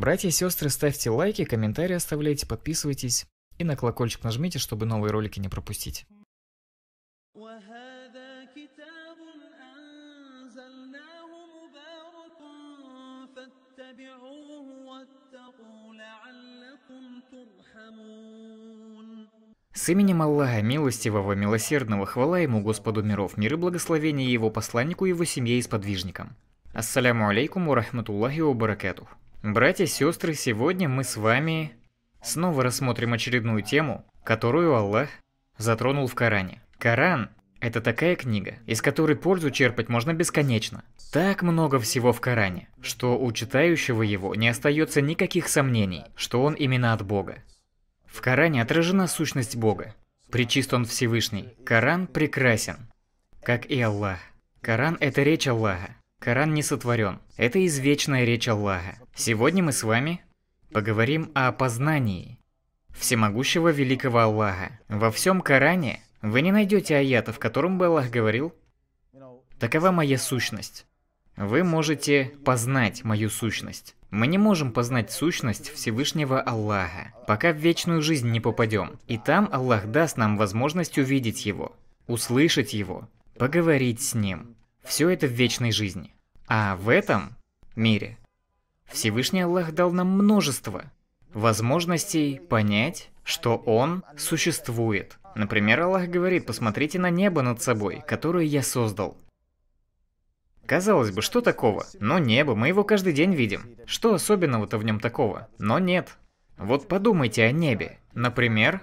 Братья и сестры, ставьте лайки, комментарии оставляйте, подписывайтесь и на колокольчик нажмите, чтобы новые ролики не пропустить. С именем Аллаха, милостивого, милосердного, хвала ему Господу миров, мир и благословения его посланнику, его семье и сподвижникам. Ассаляму алейкум ва рахматуллахи ва баракатух. Братья и сестры, сегодня мы с вами снова рассмотрим очередную тему, которую Аллах затронул в Коране. Коран – это такая книга, из которой пользу черпать можно бесконечно. Так много всего в Коране, что у читающего его не остается никаких сомнений, что он именно от Бога. В Коране отражена сущность Бога. Причист он Всевышний. Коран прекрасен, как и Аллах. Коран – это речь Аллаха. Коран не сотворен. Это извечная речь Аллаха. Сегодня мы с вами поговорим о познании всемогущего великого Аллаха. Во всем Коране вы не найдете аята, в котором бы Аллах говорил «Такова моя сущность». Вы можете познать мою сущность. Мы не можем познать сущность Всевышнего Аллаха, пока в вечную жизнь не попадем. И там Аллах даст нам возможность увидеть Его, услышать Его, поговорить с Ним. Все это в вечной жизни. А в этом мире Всевышний Аллах дал нам множество возможностей понять, что Он существует. Например, Аллах говорит, посмотрите на небо над собой, которое я создал. Казалось бы, что такого? Но небо, мы его каждый день видим. Что особенного-то в нем такого? Но нет. Вот подумайте о небе. Например,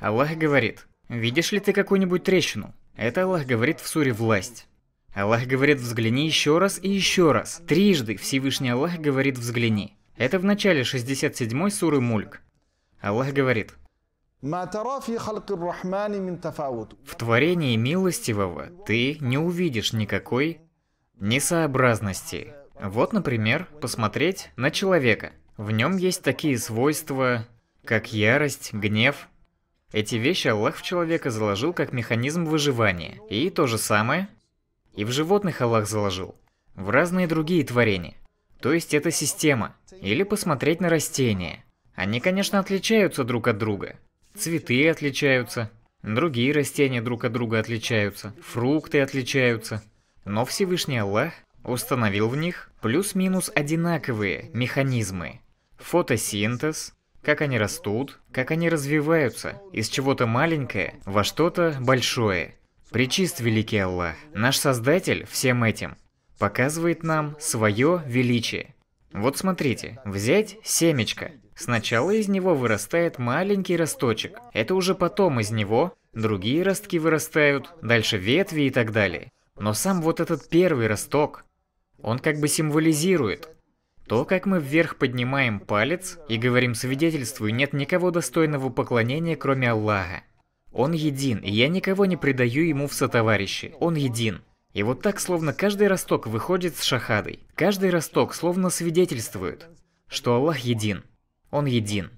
Аллах говорит, видишь ли ты какую-нибудь трещину? Это Аллах говорит в суре «Власть». Аллах говорит «взгляни еще раз и еще раз». Трижды Всевышний Аллах говорит «взгляни». Это в начале 67 суры Мульк. Аллах говорит «В творении милостивого ты не увидишь никакой несообразности». Вот, например, посмотреть на человека. В нем есть такие свойства, как ярость, гнев. Эти вещи Аллах в человека заложил как механизм выживания. И то же самое и в животных Аллах заложил, в разные другие творения. То есть это система, или посмотреть на растения. Они, конечно, отличаются друг от друга. Цветы отличаются, другие растения друг от друга отличаются, фрукты отличаются. Но Всевышний Аллах установил в них плюс-минус одинаковые механизмы. Фотосинтез, как они растут, как они развиваются, из чего-то маленькое во что-то большое. Пречист великий Аллах, наш Создатель всем этим, показывает нам свое величие. Вот смотрите, взять семечко. Сначала из него вырастает маленький росточек. Это уже потом из него другие ростки вырастают, дальше ветви и так далее. Но сам вот этот первый росток, он как бы символизирует то, как мы вверх поднимаем палец и говорим свидетельству, нет никого достойного поклонения, кроме Аллаха. Он един, и я никого не предаю ему в сотоварищи. Он един. И вот так, словно каждый росток выходит с шахадой. Каждый росток словно свидетельствует, что Аллах един. Он един.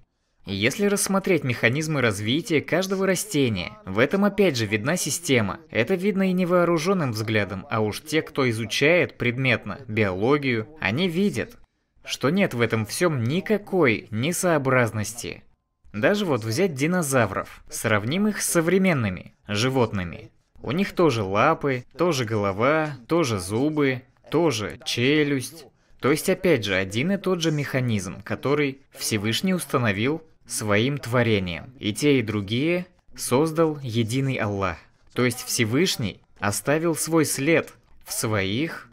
И если рассмотреть механизмы развития каждого растения, в этом опять же видна система. Это видно и невооруженным взглядом, а уж те, кто изучает предметно биологию, они видят, что нет в этом всем никакой несообразности. Даже вот взять динозавров, сравним их с современными животными. У них тоже лапы, тоже голова, тоже зубы, тоже челюсть. То есть опять же один и тот же механизм, который Всевышний установил своим творением. И те, и другие создал единый Аллах. То есть Всевышний оставил свой след в своих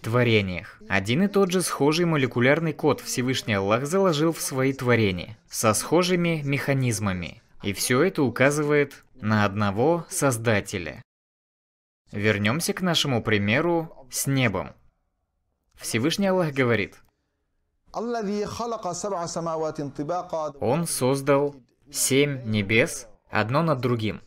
творениях. Один и тот же схожий молекулярный код Всевышний Аллах заложил в свои творения, со схожими механизмами. И все это указывает на одного Создателя. Вернемся к нашему примеру с небом. Всевышний Аллах говорит, Он создал семь небес, одно над другим.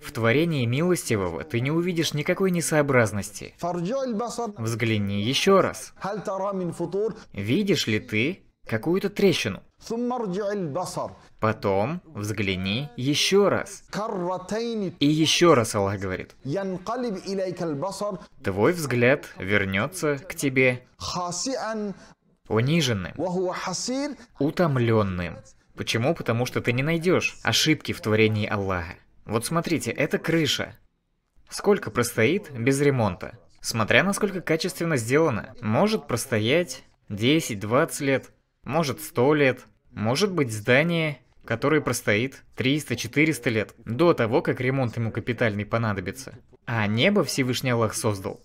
В творении милостивого ты не увидишь никакой несообразности. Взгляни еще раз. Видишь ли ты какую-то трещину? Потом взгляни еще раз. И еще раз Аллах говорит. Твой взгляд вернется к тебе униженным, утомленным. Почему? Потому что ты не найдешь ошибки в творении Аллаха. Вот смотрите, это крыша. Сколько простоит без ремонта? Смотря насколько качественно сделано. Может простоять 10-20 лет, может 100 лет, может быть здание, которое простоит 300-400 лет, до того, как ремонт ему капитальный понадобится. А небо Всевышний Аллах создал.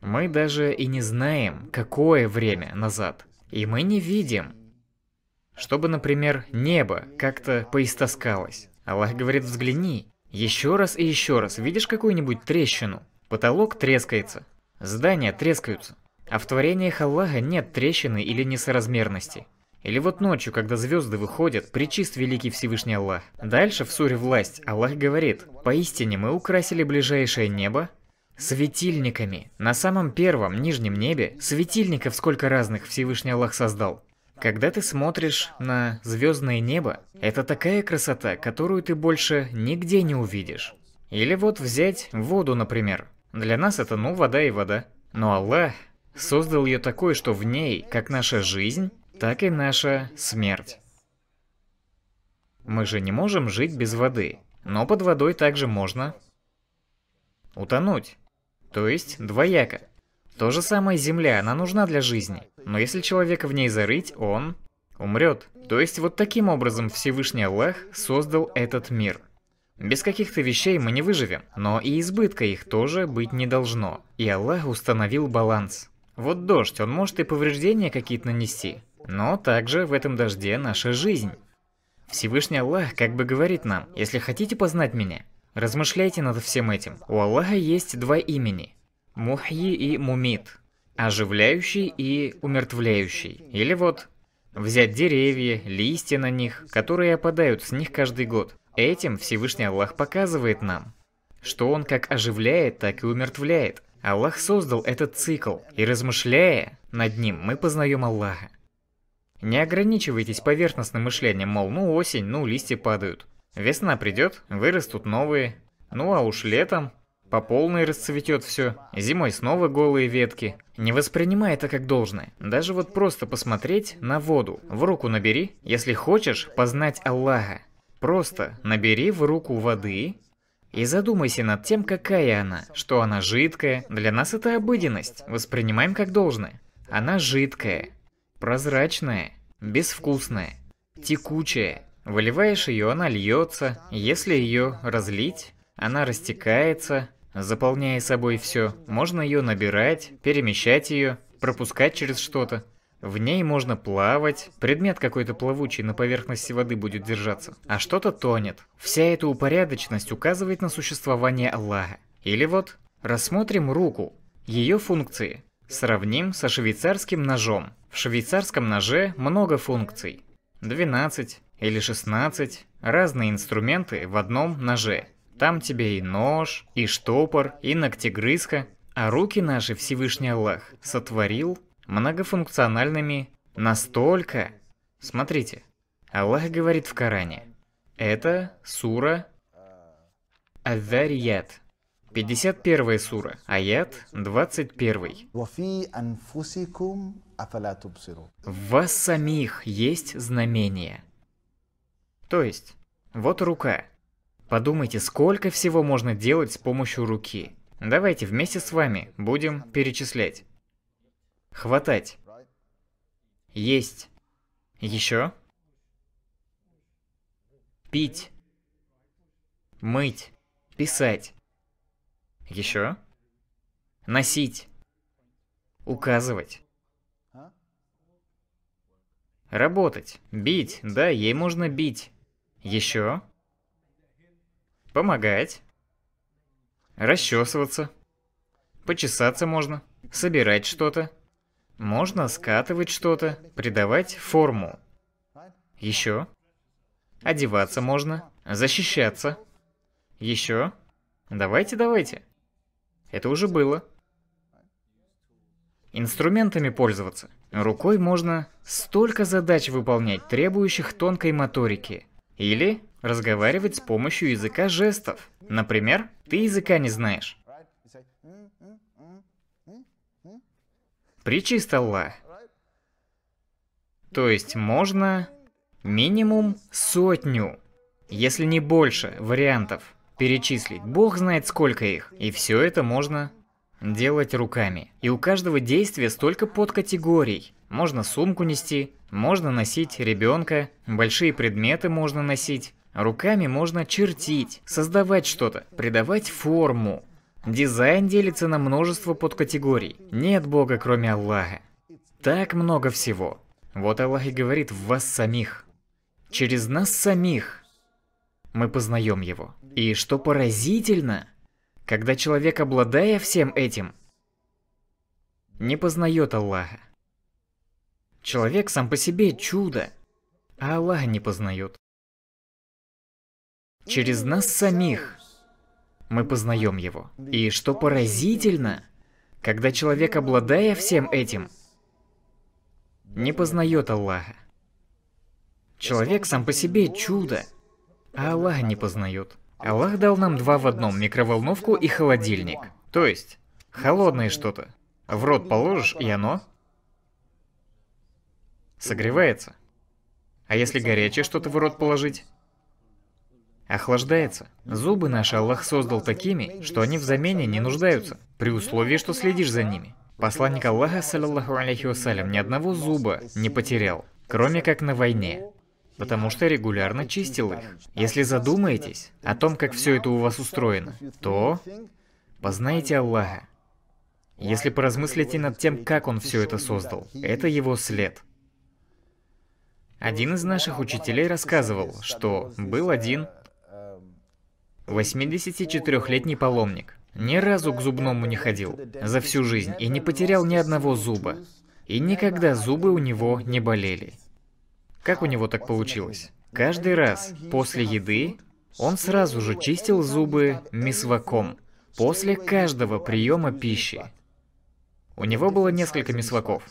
Мы даже и не знаем, какое время назад. И мы не видим, чтобы, например, небо как-то поистоскалось. Аллах говорит, взгляни. Еще раз и еще раз видишь какую-нибудь трещину. Потолок трескается. Здания трескаются. А в творениях Аллаха нет трещины или несоразмерности. Или вот ночью, когда звезды выходят, причист великий Всевышний Аллах. Дальше в суре «Власть» Аллах говорит, «Поистине мы украсили ближайшее небо светильниками». На самом первом, нижнем небе, светильников сколько разных Всевышний Аллах создал. Когда ты смотришь на звездное небо, это такая красота, которую ты больше нигде не увидишь. Или вот взять воду, например. Для нас это ну вода и вода. Но Аллах создал ее такой, что в ней как наша жизнь, так и наша смерть. Мы же не можем жить без воды, но под водой также можно утонуть. То есть двояко. То же самое земля, она нужна для жизни. Но если человека в ней зарыть, он умрет. То есть вот таким образом Всевышний Аллах создал этот мир. Без каких-то вещей мы не выживем, но и избытка их тоже быть не должно. И Аллах установил баланс. Вот дождь, он может и повреждения какие-то нанести, но также в этом дожде наша жизнь. Всевышний Аллах как бы говорит нам, если хотите познать меня, размышляйте над всем этим. У Аллаха есть два имени. Мухьи и Мумит. Оживляющий и умертвляющий. Или вот взять деревья, листья на них, которые опадают с них каждый год. Этим Всевышний Аллах показывает нам, что Он как оживляет, так и умертвляет. Аллах создал этот цикл, и размышляя над ним, мы познаем Аллаха. Не ограничивайтесь поверхностным мышлением, мол, ну осень, ну листья падают. Весна придет, вырастут новые. Ну а уж летом по полной расцветет все. Зимой снова голые ветки. Не воспринимай это как должное. Даже вот просто посмотреть на воду. В руку набери, если хочешь познать Аллаха. Просто набери в руку воды и задумайся над тем, какая она. Что она жидкая. Для нас это обыденность. Воспринимаем как должное. Она жидкая, прозрачная, безвкусная, текучая. Выливаешь ее, она льется. Если ее разлить, она растекается, заполняя собой все, можно ее набирать, перемещать ее, пропускать через что-то. В ней можно плавать, предмет какой-то плавучий на поверхности воды будет держаться, а что-то тонет. Вся эта упорядоченность указывает на существование Аллаха. Или вот, рассмотрим руку, ее функции. Сравним со швейцарским ножом. В швейцарском ноже много функций. 12 или 16 разные инструменты в одном ноже. Там тебе и нож, и штопор, и ногтегрызка, а руки наши Всевышний Аллах сотворил многофункциональными настолько... Смотрите, Аллах говорит в Коране. Это сура Азарият. 51 сура, аят 21. В вас самих есть знамение. То есть, вот рука, Подумайте, сколько всего можно делать с помощью руки. Давайте вместе с вами будем перечислять. Хватать. Есть. Еще. Пить. Мыть. Писать. Еще. Носить. Указывать. Работать. Бить. Да, ей можно бить. Еще. Помогать. Расчесываться. Почесаться можно. Собирать что-то. Можно скатывать что-то, придавать форму. Еще. Одеваться можно. Защищаться. Еще. Давайте, давайте. Это уже было. Инструментами пользоваться. Рукой можно столько задач выполнять, требующих тонкой моторики. Или Разговаривать с помощью языка жестов. Например, ты языка не знаешь. Притча То есть можно минимум сотню, если не больше, вариантов перечислить. Бог знает сколько их. И все это можно делать руками. И у каждого действия столько подкатегорий. Можно сумку нести, можно носить ребенка, большие предметы можно носить. Руками можно чертить, создавать что-то, придавать форму. Дизайн делится на множество подкатегорий. Нет бога, кроме Аллаха. Так много всего. Вот Аллах и говорит в вас самих. Через нас самих мы познаем его. И что поразительно, когда человек, обладая всем этим, не познает Аллаха. Человек сам по себе чудо, а Аллаха не познает через нас самих мы познаем его. И что поразительно, когда человек, обладая всем этим, не познает Аллаха. Человек сам по себе чудо, а Аллах не познает. Аллах дал нам два в одном, микроволновку и холодильник. То есть, холодное что-то. В рот положишь, и оно согревается. А если горячее что-то в рот положить, охлаждается. Зубы наши Аллах создал такими, что они в замене не нуждаются, при условии, что следишь за ними. Посланник Аллаха, саллиллаху алейхи вассалям, ни одного зуба не потерял, кроме как на войне, потому что регулярно чистил их. Если задумаетесь о том, как все это у вас устроено, то познайте Аллаха. Если поразмыслите над тем, как Он все это создал, это Его след. Один из наших учителей рассказывал, что был один 84-летний паломник. Ни разу к зубному не ходил за всю жизнь и не потерял ни одного зуба. И никогда зубы у него не болели. Как у него так получилось? Каждый раз после еды он сразу же чистил зубы мисваком. После каждого приема пищи. У него было несколько мисваков.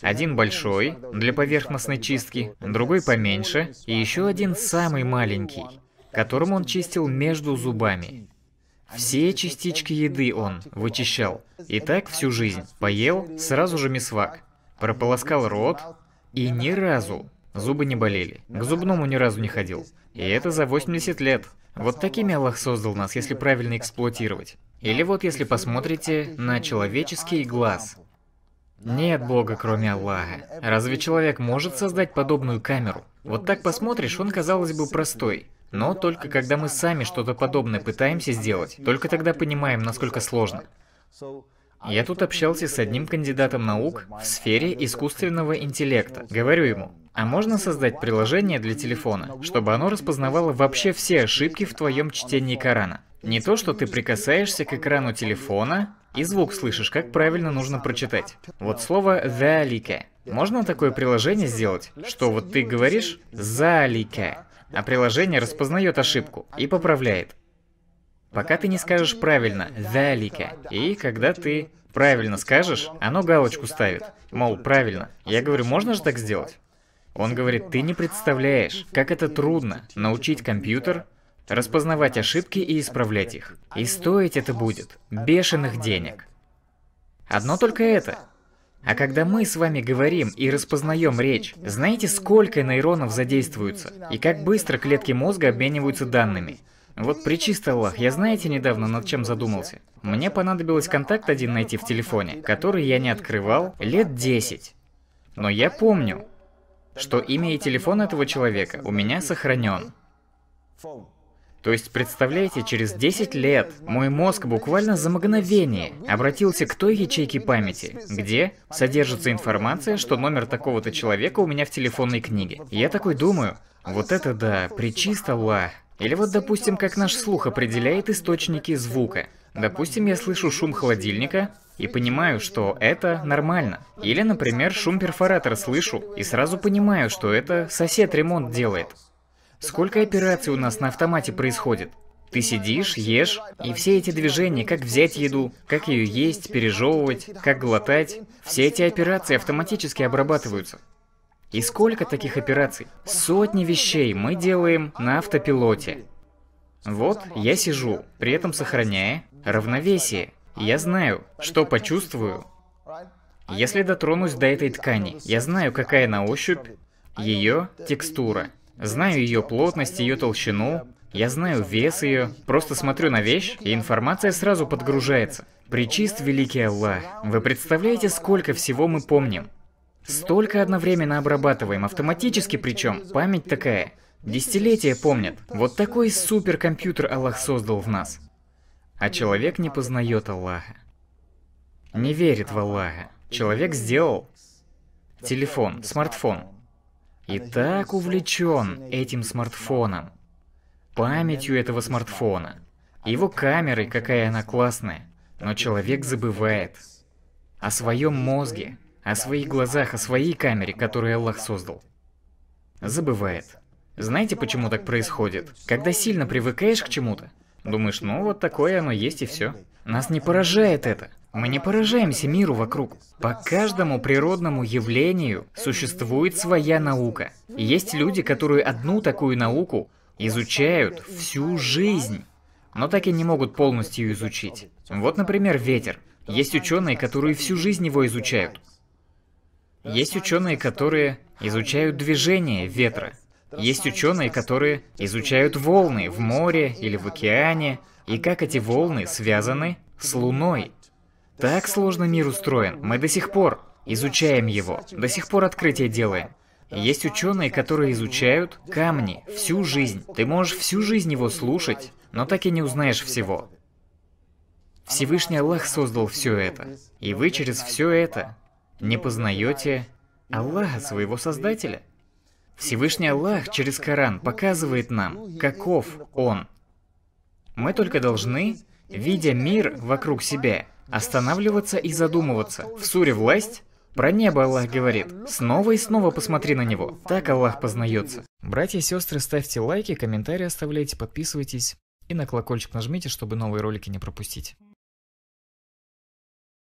Один большой, для поверхностной чистки, другой поменьше, и еще один самый маленький которым он чистил между зубами. Все частички еды он вычищал. И так всю жизнь. Поел, сразу же мисвак. Прополоскал рот, и ни разу зубы не болели. К зубному ни разу не ходил. И это за 80 лет. Вот такими Аллах создал нас, если правильно эксплуатировать. Или вот если посмотрите на человеческий глаз. Нет Бога, кроме Аллаха. Разве человек может создать подобную камеру? Вот так посмотришь, он, казалось бы, простой. Но только когда мы сами что-то подобное пытаемся сделать, только тогда понимаем, насколько сложно. Я тут общался с одним кандидатом наук в сфере искусственного интеллекта. Говорю ему, а можно создать приложение для телефона, чтобы оно распознавало вообще все ошибки в твоем чтении Корана? Не то, что ты прикасаешься к экрану телефона и звук слышишь, как правильно нужно прочитать. Вот слово «залике». Можно такое приложение сделать, что вот ты говоришь «залике», а приложение распознает ошибку и поправляет. Пока ты не скажешь правильно «далика», и когда ты правильно скажешь, оно галочку ставит. Мол, правильно. Я говорю, можно же так сделать? Он говорит, ты не представляешь, как это трудно научить компьютер распознавать ошибки и исправлять их. И стоить это будет бешеных денег. Одно только это. А когда мы с вами говорим и распознаем речь, знаете, сколько нейронов задействуются И как быстро клетки мозга обмениваются данными? Вот причист Аллах, я знаете недавно над чем задумался? Мне понадобилось контакт один найти в телефоне, который я не открывал лет 10. Но я помню, что имя и телефон этого человека у меня сохранен. То есть, представляете, через 10 лет мой мозг буквально за мгновение обратился к той ячейке памяти, где содержится информация, что номер такого-то человека у меня в телефонной книге. Я такой думаю, вот это да, причисто ла. Или вот, допустим, как наш слух определяет источники звука. Допустим, я слышу шум холодильника и понимаю, что это нормально. Или, например, шум перфоратора слышу и сразу понимаю, что это сосед ремонт делает. Сколько операций у нас на автомате происходит? Ты сидишь, ешь, и все эти движения, как взять еду, как ее есть, пережевывать, как глотать, все эти операции автоматически обрабатываются. И сколько таких операций? Сотни вещей мы делаем на автопилоте. Вот я сижу, при этом сохраняя равновесие. Я знаю, что почувствую, если дотронусь до этой ткани. Я знаю, какая на ощупь ее текстура. Знаю ее плотность, ее толщину, я знаю вес ее, просто смотрю на вещь, и информация сразу подгружается. Причист великий Аллах. Вы представляете, сколько всего мы помним? Столько одновременно обрабатываем, автоматически причем. Память такая. Десятилетия помнят. Вот такой суперкомпьютер Аллах создал в нас. А человек не познает Аллаха. Не верит в Аллаха. Человек сделал телефон, смартфон и так увлечен этим смартфоном, памятью этого смартфона, его камерой, какая она классная, но человек забывает о своем мозге, о своих глазах, о своей камере, которую Аллах создал. Забывает. Ну, Знаете, ну, почему так происходит? Когда сильно привыкаешь к чему-то, думаешь, ну вот такое оно есть и все. Нас не поражает это. Мы не поражаемся миру вокруг. По каждому природному явлению существует своя наука. есть люди, которые одну такую науку изучают всю жизнь, но так и не могут полностью ее изучить. Вот, например, ветер. Есть ученые, которые всю жизнь его изучают. Есть ученые, которые изучают движение ветра. Есть ученые, которые изучают волны в море или в океане, и как эти волны связаны с Луной. Так сложно мир устроен. Мы до сих пор изучаем его, до сих пор открытия делаем. Есть ученые, которые изучают камни всю жизнь. Ты можешь всю жизнь его слушать, но так и не узнаешь всего. Всевышний Аллах создал все это. И вы через все это не познаете Аллаха, своего Создателя. Всевышний Аллах через Коран показывает нам, каков Он. Мы только должны, видя мир вокруг себя, останавливаться и задумываться. В суре «Власть» Про небо Аллах говорит. Снова и снова посмотри на него. Так Аллах познается. Братья и сестры, ставьте лайки, комментарии оставляйте, подписывайтесь и на колокольчик нажмите, чтобы новые ролики не пропустить.